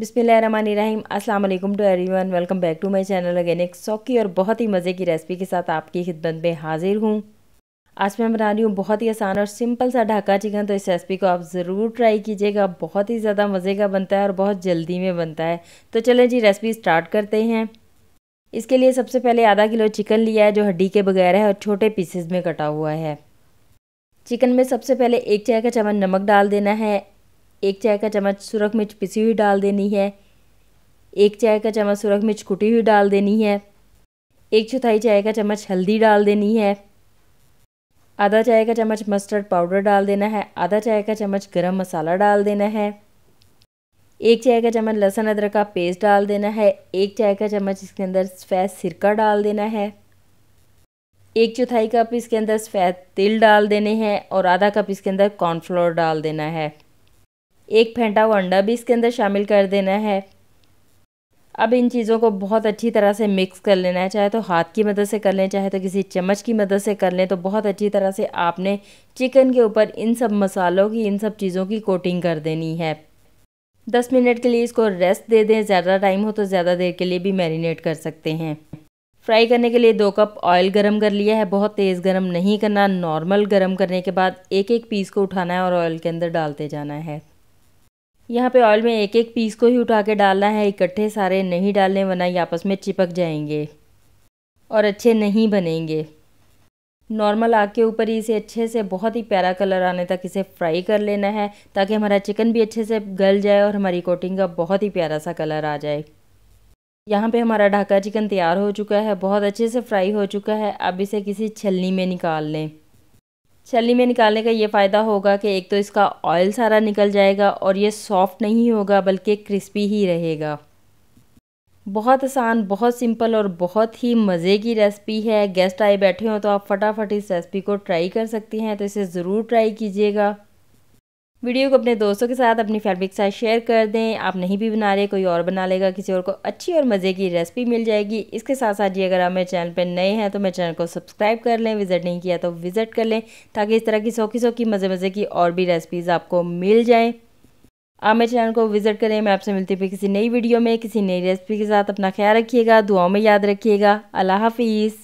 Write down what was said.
बिसमीम अल्लाम to everyone welcome back to my channel again एक सौकी और बहुत ही मज़े की रेसिपी के साथ आपकी खिदमत में हाजिर हूँ आज मैं बना रही हूँ बहुत ही आसान और सिंपल सा ढाका चिकन तो इस रेसिपी को आप ज़रूर ट्राई कीजिएगा बहुत ही ज़्यादा मज़े का बनता है और बहुत जल्दी में बनता है तो चलें जी रेसिपी स्टार्ट करते हैं इसके लिए सबसे पहले आधा किलो चिकन लिया है जो हड्डी के बगैर है और छोटे पीसेज में कटा हुआ है चिकन में सबसे पहले एक चाय का चम्मच नमक डाल देना है एक चाय का चम्मच सुरख मिर्च पिसी हुई डाल देनी है एक चाय का चम्मच सुरख मिर्च कुटी हुई डाल देनी है एक चौथाई चाय का चम्मच हल्दी डाल देनी है आधा चाय का चम्मच मस्टर्ड पाउडर डाल देना है आधा चाय का चम्मच गरम मसाला डाल देना है एक चाय का चम्मच लहसुन अदरक का पेस्ट डाल देना है एक चाय का चम्मच इसके अंदर सफ़ेद सिरका डाल देना है एक चौथाई कप इसके अंदर सफ़ेद तिल डाल देने हैं और आधा कप इसके अंदर कॉर्नफ्लोर डाल देना है एक फेंटा हुआ अंडा भी इसके अंदर शामिल कर देना है अब इन चीज़ों को बहुत अच्छी तरह से मिक्स कर लेना है चाहे तो हाथ की मदद से कर लें चाहे तो किसी चम्मच की मदद से कर लें तो बहुत अच्छी तरह से आपने चिकन के ऊपर इन सब मसालों की इन सब चीज़ों की कोटिंग कर देनी है दस मिनट के लिए इसको रेस्ट दे दें ज़्यादा टाइम हो तो ज़्यादा देर के लिए भी मैरिनेट कर सकते हैं फ्राई करने के लिए दो कप ऑयल गरम कर लिया है बहुत तेज़ गरम नहीं करना नॉर्मल गरम करने के बाद एक एक पीस को उठाना है और ऑयल के अंदर डालते जाना है यहाँ पे ऑयल में एक एक पीस को ही उठा के डालना है इकट्ठे सारे नहीं डालने वरना ये आपस में चिपक जाएंगे और अच्छे नहीं बनेंगे नॉर्मल आग के ऊपर ही इसे अच्छे से बहुत ही प्यारा कलर आने तक इसे फ्राई कर लेना है ताकि हमारा चिकन भी अच्छे से गल जाए और हमारी कोटिंग का बहुत ही प्यारा सा कलर आ जाए यहाँ पे हमारा ढाका चिकन तैयार हो चुका है बहुत अच्छे से फ्राई हो चुका है अब इसे किसी छलनी में निकाल लें छलनी में निकालने का ये फ़ायदा होगा कि एक तो इसका ऑयल सारा निकल जाएगा और ये सॉफ्ट नहीं होगा बल्कि क्रिस्पी ही रहेगा बहुत आसान बहुत सिंपल और बहुत ही मज़े की रेसिपी है गेस्ट आए बैठे हो तो आप फटाफट इस रेसिपी को ट्राई कर सकती हैं तो इसे ज़रूर ट्राई कीजिएगा वीडियो को अपने दोस्तों के साथ अपनी फैमिली के साथ शेयर कर दें आप नहीं भी बना रहे कोई और बना लेगा किसी और को अच्छी और मज़े की रेसिपी मिल जाएगी इसके साथ साथ जी अगर आप मेरे चैनल पर नए हैं तो मेरे चैनल को सब्सक्राइब कर लें विज़िट नहीं किया तो विज़िट कर लें ताकि इस तरह की सौखी सौखी मज़े मज़े की और भी रेसिपीज़ आपको मिल जाएँ आप मेरे चैनल को विज़िट करें मैं आपसे मिलती हूँ किसी नई वीडियो में किसी नई रेसिपी के साथ अपना ख्याल रखिएगा दुआओं में याद रखिएगा अल्लाह हाफिज़